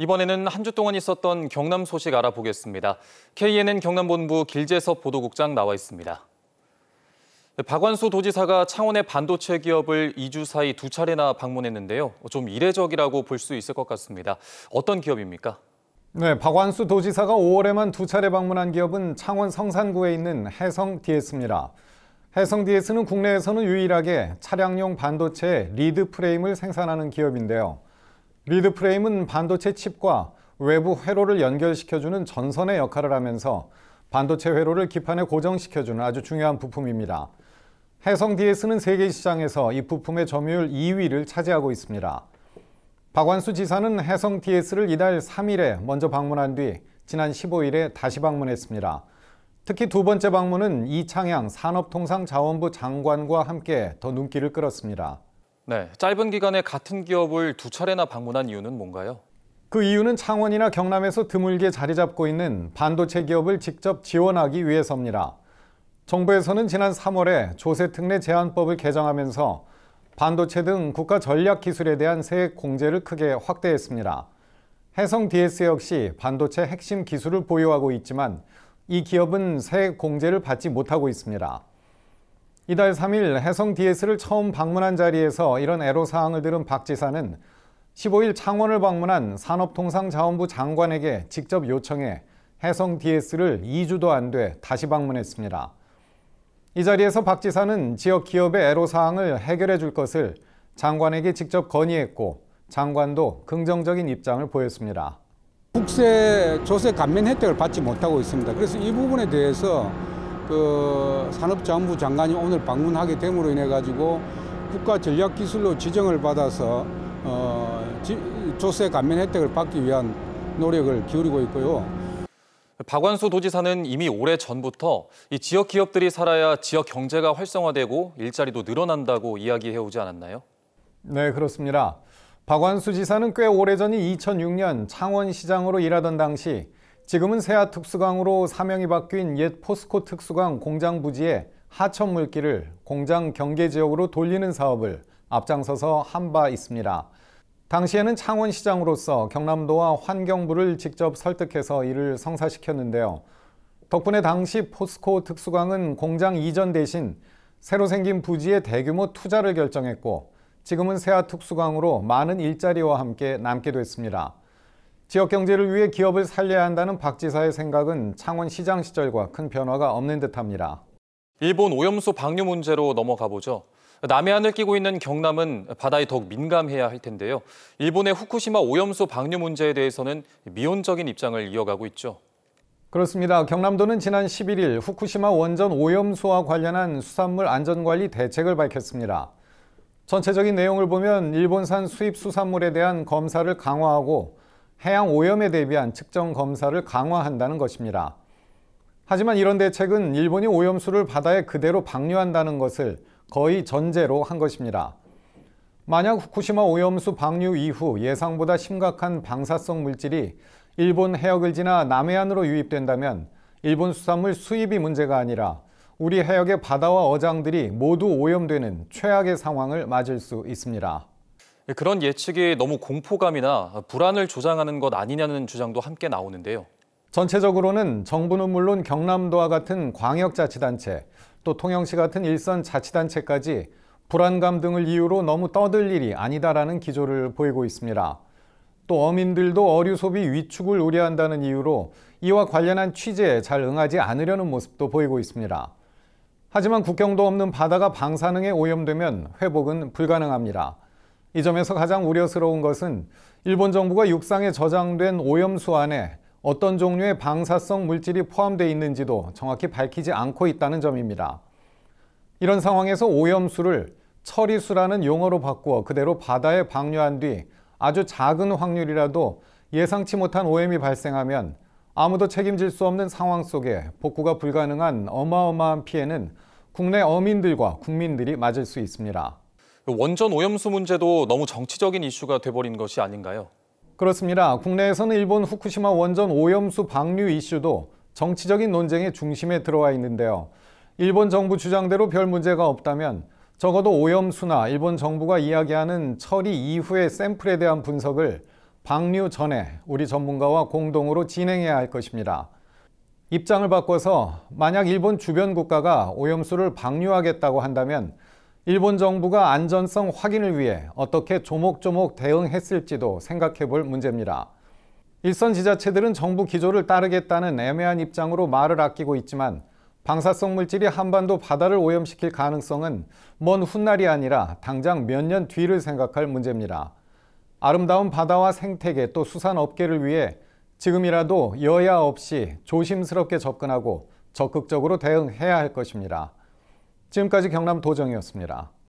이번에는 한 주 동안 있었던 경남 소식 알아보겠습니다. KNN 경남본부 길재섭 보도국장 나와 있습니다. 박완수 도지사가 창원의 반도체 기업을 2주 사이 두 차례나 방문했는데요. 좀 이례적이라고 볼 수 있을 것 같습니다. 어떤 기업입니까? 네, 박완수 도지사가 5월에만 두 차례 방문한 기업은 창원 성산구에 있는 해성 DS입니다. 해성 DS는 국내에서는 유일하게 차량용 반도체 리드 프레임을 생산하는 기업인데요. 리드 프레임은 반도체 칩과 외부 회로를 연결시켜주는 전선의 역할을 하면서 반도체 회로를 기판에 고정시켜주는 아주 중요한 부품입니다. 해성 DS는 세계 시장에서 이 부품의 점유율 2위를 차지하고 있습니다. 박완수 지사는 해성 DS를 이달 3일에 먼저 방문한 뒤 지난 15일에 다시 방문했습니다. 특히 두 번째 방문은 이창양 산업통상자원부 장관과 함께 더 눈길을 끌었습니다. 네, 짧은 기간에 같은 기업을 두 차례나 방문한 이유는 뭔가요? 그 이유는 창원이나 경남에서 드물게 자리 잡고 있는 반도체 기업을 직접 지원하기 위해서입니다. 정부에서는 지난 3월에 조세특례 제한법을 개정하면서 반도체 등 국가 전략 기술에 대한 세액 공제를 크게 확대했습니다. 해성 DS 역시 반도체 핵심 기술을 보유하고 있지만 이 기업은 세액 공제를 받지 못하고 있습니다. 이달 3일 해성 DS를 처음 방문한 자리에서 이런 애로사항을 들은 박 지사는 15일 창원을 방문한 산업통상자원부 장관에게 직접 요청해 해성 DS를 2주도 안 돼 다시 방문했습니다. 이 자리에서 박 지사는 지역 기업의 애로사항을 해결해 줄 것을 장관에게 직접 건의했고 장관도 긍정적인 입장을 보였습니다. 국세 조세 감면 혜택을 받지 못하고 있습니다. 그래서 이 부분에 대해서 그 산업자원부 장관이 오늘 방문하게 됨으로 인해 가지고 국가 전략 기술로 지정을 받아서 어, 지, 조세 감면 혜택을 받기 위한 노력을 기울이고 있고요. 박완수 도지사는 이미 오래 전부터 이 지역 기업들이 살아야 지역 경제가 활성화되고 일자리도 늘어난다고 이야기해오지 않았나요? 네, 그렇습니다. 박완수 지사는 꽤 오래전인 2006년 창원시장으로 일하던 당시 지금은 세아 특수강으로 사명이 바뀐 옛 포스코 특수강 공장 부지에 하천 물길을 공장 경계 지역으로 돌리는 사업을 앞장서서 한 바 있습니다. 당시에는 창원시장으로서 경남도와 환경부를 직접 설득해서 이를 성사시켰는데요. 덕분에 당시 포스코 특수강은 공장 이전 대신 새로 생긴 부지에 대규모 투자를 결정했고 지금은 세아 특수강으로 많은 일자리와 함께 남게 됐습니다. 지역 경제를 위해 기업을 살려야 한다는 박 지사의 생각은 창원시장 시절과 큰 변화가 없는 듯합니다. 일본 오염수 방류 문제로 넘어가 보죠. 남해안을 끼고 있는 경남은 바다에 더욱 민감해야 할 텐데요. 일본의 후쿠시마 오염수 방류 문제에 대해서는 미온적인 입장을 이어가고 있죠. 그렇습니다. 경남도는 지난 11일 후쿠시마 원전 오염수와 관련한 수산물 안전관리 대책을 밝혔습니다. 전체적인 내용을 보면 일본산 수입 수산물에 대한 검사를 강화하고 해양 오염에 대비한 측정 검사를 강화한다는 것입니다. 하지만 이런 대책은 일본이 오염수를 바다에 그대로 방류한다는 것을 거의 전제로 한 것입니다. 만약 후쿠시마 오염수 방류 이후 예상보다 심각한 방사성 물질이 일본 해역을 지나 남해안으로 유입된다면 일본 수산물 수입이 문제가 아니라 우리 해역의 바다와 어장들이 모두 오염되는 최악의 상황을 맞을 수 있습니다. 예, 그런 예측이 너무 공포감이나 불안을 조장하는 것 아니냐는 주장도 함께 나오는데요. 전체적으로는 정부는 물론 경남도와 같은 광역자치단체, 또 통영시 같은 일선 자치단체까지 불안감 등을 이유로 너무 떠들 일이 아니다라는 기조를 보이고 있습니다. 또 어민들도 어류 소비 위축을 우려한다는 이유로 이와 관련한 취재에 잘 응하지 않으려는 모습도 보이고 있습니다. 하지만 국경도 없는 바다가 방사능에 오염되면 회복은 불가능합니다. 이 점에서 가장 우려스러운 것은 일본 정부가 육상에 저장된 오염수 안에 어떤 종류의 방사성 물질이 포함되어 있는지도 정확히 밝히지 않고 있다는 점입니다. 이런 상황에서 오염수를 처리수라는 용어로 바꾸어 그대로 바다에 방류한 뒤 아주 작은 확률이라도 예상치 못한 오염이 발생하면 아무도 책임질 수 없는 상황 속에 복구가 불가능한 어마어마한 피해는 국내 어민들과 국민들이 맞을 수 있습니다. 그 원전 오염수 문제도 너무 정치적인 이슈가 돼버린 것이 아닌가요? 그렇습니다. 국내에서는 일본 후쿠시마 원전 오염수 방류 이슈도 정치적인 논쟁의 중심에 들어와 있는데요. 일본 정부 주장대로 별 문제가 없다면 적어도 오염수나 일본 정부가 이야기하는 처리 이후의 샘플에 대한 분석을 방류 전에 우리 전문가와 공동으로 진행해야 할 것입니다. 입장을 바꿔서 만약 일본 주변 국가가 오염수를 방류하겠다고 한다면 일본 정부가 안전성 확인을 위해 어떻게 조목조목 대응했을지도 생각해 볼 문제입니다. 일선 지자체들은 정부 기조를 따르겠다는 애매한 입장으로 말을 아끼고 있지만 방사성 물질이 한반도 바다를 오염시킬 가능성은 먼 훗날이 아니라 당장 몇 년 뒤를 생각할 문제입니다. 아름다운 바다와 생태계 또 수산업계를 위해 지금이라도 여야 없이 조심스럽게 접근하고 적극적으로 대응해야 할 것입니다. 지금까지 경남 도정이었습니다.